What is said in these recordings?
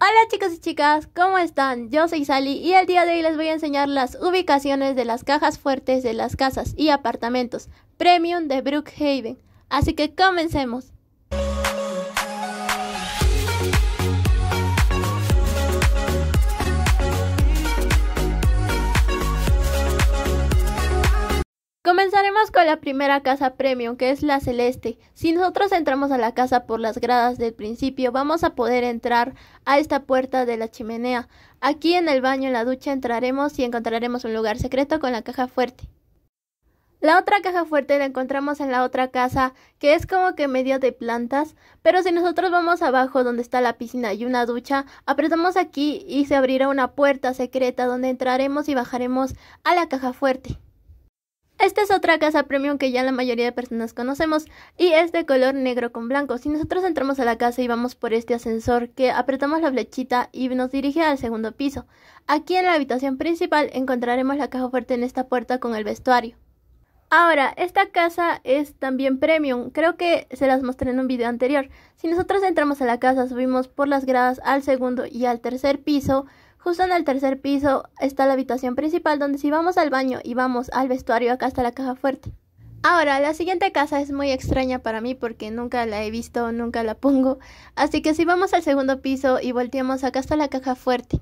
Hola chicos y chicas, ¿cómo están? Yo soy Sally y el día de hoy les voy a enseñar las ubicaciones de las cajas fuertes de las casas y apartamentos premium de Brookhaven. Así que comencemos. con la primera casa premium, que es la celeste. Si nosotros entramos a la casa por las gradas del principio, vamos a poder entrar a esta puerta de la chimenea. Aquí en el baño, en la ducha, entraremos y encontraremos un lugar secreto con la caja fuerte. La otra caja fuerte la encontramos en la otra casa, que es como que medio de plantas, pero si nosotros vamos abajo donde está la piscina y una ducha, apretamos aquí y se abrirá una puerta secreta donde entraremos y bajaremos a la caja fuerte. Esta es otra casa premium que ya la mayoría de personas conocemos y es de color negro con blanco. Si nosotros entramos a la casa y vamos por este ascensor que apretamos la flechita y nos dirige al segundo piso. Aquí en la habitación principal encontraremos la caja fuerte en esta puerta con el vestuario. Ahora, esta casa es también premium, creo que se las mostré en un video anterior. Si nosotros entramos a la casa, subimos por las gradas al segundo y al tercer piso, Justo en el tercer piso está la habitación principal donde si vamos al baño y vamos al vestuario, acá está la caja fuerte. Ahora, la siguiente casa es muy extraña para mí porque nunca la he visto, nunca la pongo. Así que si vamos al segundo piso y volteamos, acá está la caja fuerte.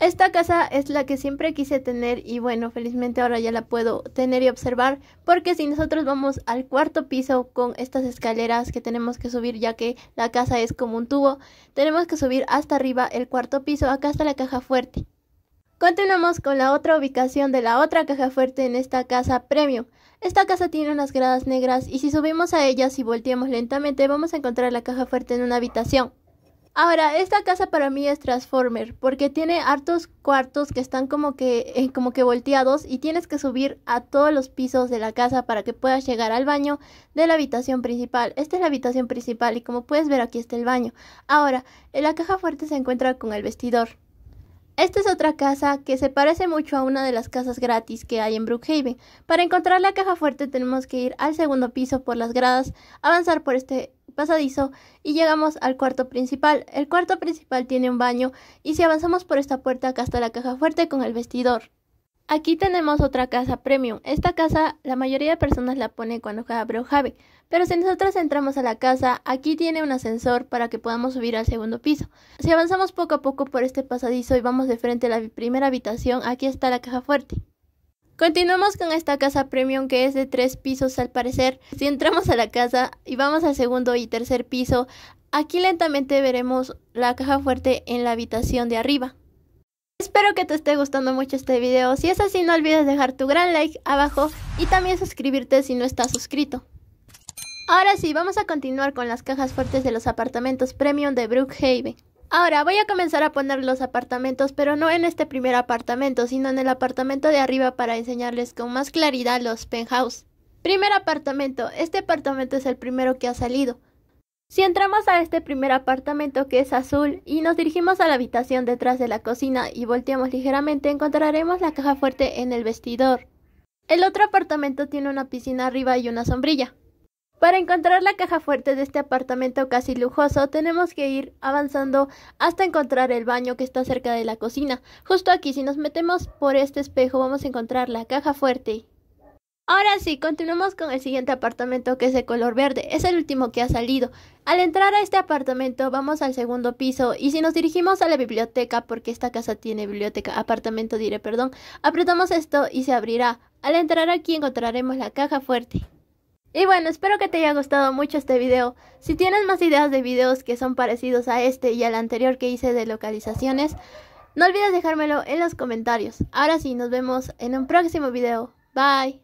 Esta casa es la que siempre quise tener y bueno, felizmente ahora ya la puedo tener y observar porque si nosotros vamos al cuarto piso con estas escaleras que tenemos que subir ya que la casa es como un tubo, tenemos que subir hasta arriba el cuarto piso, acá está la caja fuerte. Continuamos con la otra ubicación de la otra caja fuerte en esta casa premio, Esta casa tiene unas gradas negras y si subimos a ellas y volteamos lentamente vamos a encontrar la caja fuerte en una habitación. Ahora, esta casa para mí es Transformer, porque tiene hartos cuartos que están como que, eh, como que volteados y tienes que subir a todos los pisos de la casa para que puedas llegar al baño de la habitación principal. Esta es la habitación principal y como puedes ver aquí está el baño. Ahora, en la caja fuerte se encuentra con el vestidor. Esta es otra casa que se parece mucho a una de las casas gratis que hay en Brookhaven. Para encontrar la caja fuerte tenemos que ir al segundo piso por las gradas, avanzar por este pasadizo y llegamos al cuarto principal. El cuarto principal tiene un baño y si avanzamos por esta puerta acá está la caja fuerte con el vestidor. Aquí tenemos otra casa premium. Esta casa la mayoría de personas la pone cuando abre o Jave, pero si nosotras entramos a la casa, aquí tiene un ascensor para que podamos subir al segundo piso. Si avanzamos poco a poco por este pasadizo y vamos de frente a la primera habitación, aquí está la caja fuerte. Continuamos con esta casa premium que es de tres pisos al parecer. Si entramos a la casa y vamos al segundo y tercer piso, aquí lentamente veremos la caja fuerte en la habitación de arriba. Espero que te esté gustando mucho este video, si es así no olvides dejar tu gran like abajo y también suscribirte si no estás suscrito. Ahora sí, vamos a continuar con las cajas fuertes de los apartamentos premium de Brookhaven. Ahora voy a comenzar a poner los apartamentos, pero no en este primer apartamento, sino en el apartamento de arriba para enseñarles con más claridad los penthouse. Primer apartamento. Este apartamento es el primero que ha salido. Si entramos a este primer apartamento que es azul y nos dirigimos a la habitación detrás de la cocina y volteamos ligeramente, encontraremos la caja fuerte en el vestidor. El otro apartamento tiene una piscina arriba y una sombrilla. Para encontrar la caja fuerte de este apartamento casi lujoso, tenemos que ir avanzando hasta encontrar el baño que está cerca de la cocina. Justo aquí, si nos metemos por este espejo, vamos a encontrar la caja fuerte. Ahora sí, continuamos con el siguiente apartamento que es de color verde, es el último que ha salido. Al entrar a este apartamento vamos al segundo piso y si nos dirigimos a la biblioteca, porque esta casa tiene biblioteca, apartamento diré, perdón, apretamos esto y se abrirá. Al entrar aquí encontraremos la caja fuerte. Y bueno, espero que te haya gustado mucho este video. Si tienes más ideas de videos que son parecidos a este y al anterior que hice de localizaciones, no olvides dejármelo en los comentarios. Ahora sí, nos vemos en un próximo video. Bye.